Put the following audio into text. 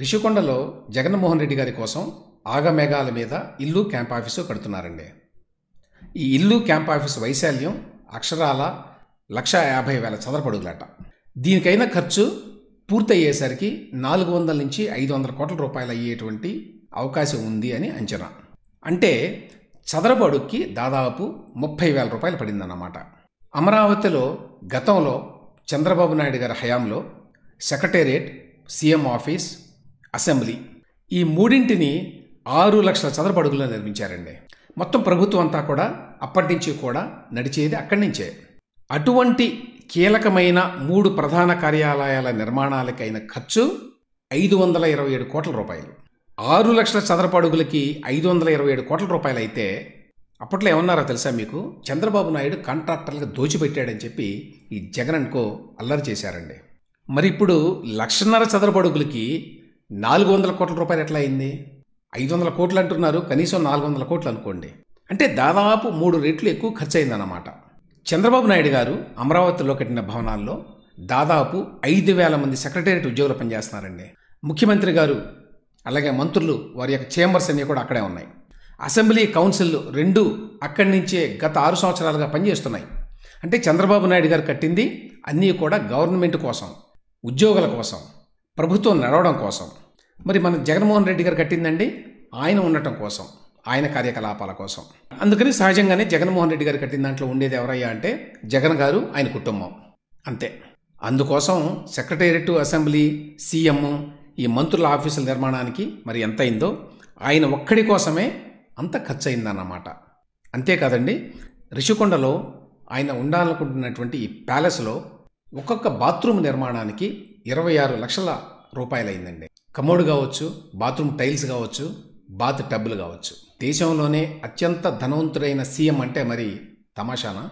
రిషికొండలో జగన్మోహన్ రెడ్డి గారి కోసం ఆగమేఘాల మీద ఇల్లు క్యాంప్ ఆఫీసు కడుతున్నారండి ఈ ఇల్లు క్యాంప్ ఆఫీసు వైశాల్యం అక్షరాల లక్ష యాభై వేల చదరపడుగులట దీనికైన ఖర్చు పూర్తయ్యేసరికి నాలుగు వందల నుంచి ఐదు వందల కోట్ల రూపాయలు అయ్యేటువంటి అవకాశం ఉంది అని అంచనా అంటే చదరపు అడుగుకి దాదాపు ముప్పై వేల రూపాయలు పడిందన్నమాట అమరావతిలో గతంలో చంద్రబాబు నాయుడు గారి హయాంలో సెక్రటేరియట్ సీఎం ఆఫీస్ అసెంబ్లీ ఈ మూడింటిని ఆరు లక్షల చదరపడుగుల్లో నిర్మించారండి మొత్తం ప్రభుత్వం అంతా కూడా అప్పటి నుంచి కూడా నడిచేది అక్కడి నుంచే అటువంటి కీలకమైన మూడు ప్రధాన కార్యాలయాల నిర్మాణాలకైన ఖర్చు ఐదు వందల ఇరవై ఏడు కోట్ల రూపాయలు ఆరు లక్షల చదరపు అడుగులకి ఐదు వందల ఇరవై ఏడు కోట్ల రూపాయలు అయితే అప్పట్లో ఏమన్నారో తెలుసా మీకు చంద్రబాబు నాయుడు కాంట్రాక్టర్లకు దోచిపెట్టాడని చెప్పి ఈ జగన్ కో అల్లరి చేశారండి మరి ఇప్పుడు లక్షన్నర చదరపు అడుగులకి నాలుగు వందల కోట్ల రూపాయలు ఎట్లా అయింది ఐదు వందల కోట్లు అంటున్నారు కనీసం నాలుగు వందల కోట్లు అనుకోండి అంటే దాదాపు మూడు రెట్లు ఎక్కువ ఖర్చు అయిందన్నమాట చంద్రబాబు నాయుడు గారు అమరావతిలో కట్టిన భవనాల్లో దాదాపు ఐదు వేల మంది సెక్రటేరియట్ ఉద్యోగులు పనిచేస్తున్నారండి ముఖ్యమంత్రి గారు అలాగే మంత్రులు వారి యొక్క చేంబర్స్ అన్నీ కూడా అక్కడే ఉన్నాయి అసెంబ్లీ కౌన్సిల్ రెండు అక్కడి నుంచే గత ఆరు సంవత్సరాలుగా పనిచేస్తున్నాయి అంటే చంద్రబాబు నాయుడు గారు కట్టింది అన్నీ కూడా గవర్నమెంట్ కోసం ఉద్యోగుల కోసం ప్రభుత్వం నడవడం కోసం మరి మన జగన్మోహన్ రెడ్డి గారు కట్టిందండి ఆయన ఉండటం కోసం ఆయన కార్యకలాపాల కోసం అందుకని సహజంగానే జగన్మోహన్ రెడ్డి గారు కట్టిన దాంట్లో ఉండేది ఎవరయ్యా అంటే జగన్ గారు ఆయన కుటుంబం అంతే అందుకోసం సెక్రటేరియట్ అసెంబ్లీ సీఎం ఈ మంత్రుల ఆఫీసుల నిర్మాణానికి మరి ఎంత అయిందో ఆయన ఒక్కడి కోసమే అంత ఖర్చు అయిందన్నమాట అంతేకాదండి రిషికొండలో ఆయన ఉండాలనుకుంటున్నటువంటి ఈ ప్యాలెస్లో ఒక్కొక్క బాత్రూమ్ నిర్మాణానికి ఇరవై ఆరు లక్షల రూపాయలైందండి కమోడ్ కావచ్చు బాత్రూమ్ టైల్స్ కావచ్చు బాత్ టబ్బులు కావచ్చు దేశంలోనే అత్యంత ధనవంతుడైన సీఎం అంటే మరి తమాషానా